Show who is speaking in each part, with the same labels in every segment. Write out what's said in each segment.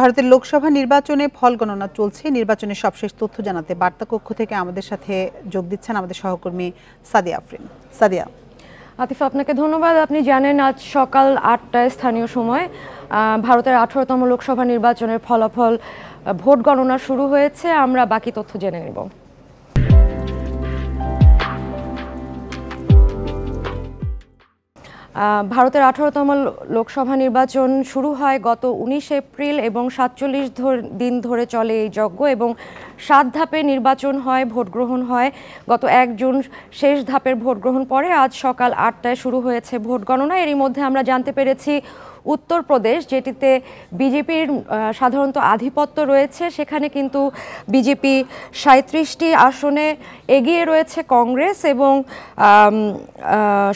Speaker 1: ভারতের লোকসভা নির্বাচনে ফল গণনা চলছে নির্বাচনের সবশেষ তথ্য জানাতে বার্তা কক্ষ থেকে আমাদের সাথে যোগ দিচ্ছেন আমাদের সহকর্মী সাদিয়া আফরিন সাদিয়া আতিফ আপনাকে ধন্যবাদ আপনি জানেন আজ সকাল আটটায় স্থানীয় সময় ভারতের আঠারোতম লোকসভা নির্বাচনের ফলাফল ভোট গণনা শুরু হয়েছে আমরা বাকি তথ্য জেনে নেব ভারতের আঠারোতম লোকসভা নির্বাচন শুরু হয় গত উনিশ এপ্রিল এবং সাতচল্লিশ দিন ধরে চলে এই যজ্ঞ এবং সাত ধাপে নির্বাচন হয় ভোট গ্রহণ হয় গত এক জুন শেষ ধাপের ভোট গ্রহণ পরে আজ সকাল আটটায় শুরু হয়েছে ভোট গণনা এরই মধ্যে আমরা জানতে পেরেছি উত্তরপ্রদেশ যেটিতে বিজেপির সাধারণত আধিপত্য রয়েছে সেখানে কিন্তু বিজেপি সাঁত্রিশটি আসনে এগিয়ে রয়েছে কংগ্রেস এবং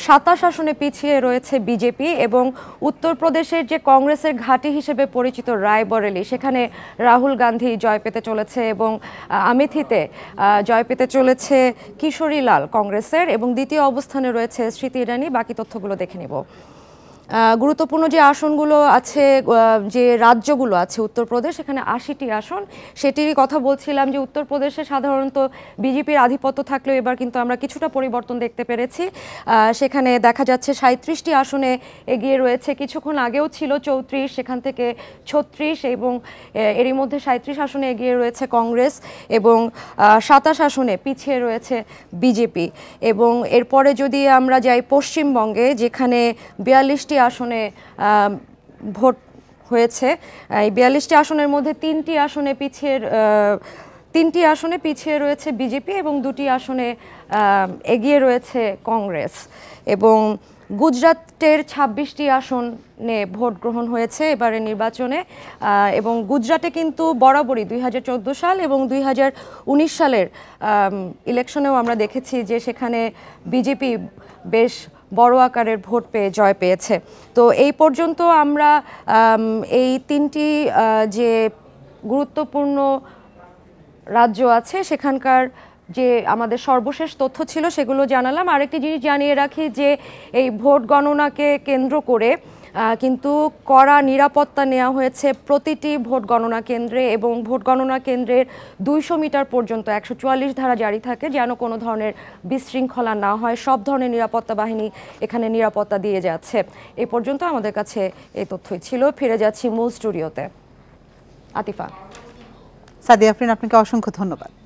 Speaker 1: সাতাশ আসনে পিছিয়ে রয়েছে বিজেপি এবং উত্তরপ্রদেশের যে কংগ্রেসের ঘাঁটি হিসেবে পরিচিত রায়বরেলি সেখানে রাহুল গান্ধী জয় পেতে চলেছে এবং আমেথিতে জয় পেতে চলেছে কিশোরী লাল কংগ্রেসের এবং দ্বিতীয় অবস্থানে রয়েছে স্মৃতি ইরানি বাকি তথ্যগুলো দেখে নেব গুরুত্বপূর্ণ যে আসনগুলো আছে যে রাজ্যগুলো আছে উত্তরপ্রদেশ এখানে আশিটি আসন সেটিরই কথা বলছিলাম যে উত্তরপ্রদেশে সাধারণত বিজেপির আধিপত্য থাকলেও এবার কিন্তু আমরা কিছুটা পরিবর্তন দেখতে পেরেছি সেখানে দেখা যাচ্ছে সাঁত্রিশটি আসনে এগিয়ে রয়েছে কিছুক্ষণ আগেও ছিল চৌত্রিশ সেখান থেকে ছত্রিশ এবং এরই মধ্যে সাঁত্রিশ আসনে এগিয়ে রয়েছে কংগ্রেস এবং সাতাশ আসনে পিছিয়ে রয়েছে বিজেপি এবং এরপরে যদি আমরা যাই পশ্চিমবঙ্গে যেখানে বিয়াল্লিশটি আসনে ভোট হয়েছে এই বিয়াল্লিশটি আসনের মধ্যে তিনটি আসনে পিছিয়ে তিনটি আসনে পিছিয়ে রয়েছে বিজেপি এবং দুটি আসনে এগিয়ে রয়েছে কংগ্রেস এবং গুজরাটের ছাব্বিশটি আসনে ভোট গ্রহণ হয়েছে এবারে নির্বাচনে এবং গুজরাটে কিন্তু বরাবরই দুই সাল এবং দুই সালের ইলেকশনেও আমরা দেখেছি যে সেখানে বিজেপি বেশ বড় আকারের ভোট পেয়ে জয় পেয়েছে তো এই পর্যন্ত আমরা এই তিনটি যে গুরুত্বপূর্ণ রাজ্য আছে সেখানকার যে আমাদের সর্বশেষ তথ্য ছিল সেগুলো জানালাম আরেকটি জিনিস জানিয়ে রাখি যে এই ভোট গণনাকে কেন্দ্র করে কিন্তু কড়া নিরাপত্তা নেওয়া হয়েছে প্রতিটি ভোট গণনা কেন্দ্রে এবং ভোট গণনা কেন্দ্রের দুইশো মিটার পর্যন্ত একশো ধারা জারি থাকে যেন কোনো ধরনের বিশৃঙ্খলা না হয় সব ধরনের নিরাপত্তা বাহিনী এখানে নিরাপত্তা দিয়ে যাচ্ছে এ পর্যন্ত আমাদের কাছে এই তথ্যই ছিল ফিরে যাচ্ছি মূল স্টুডিওতে আতিফা সাদিয়া আফরিন আপনাকে অসংখ্য ধন্যবাদ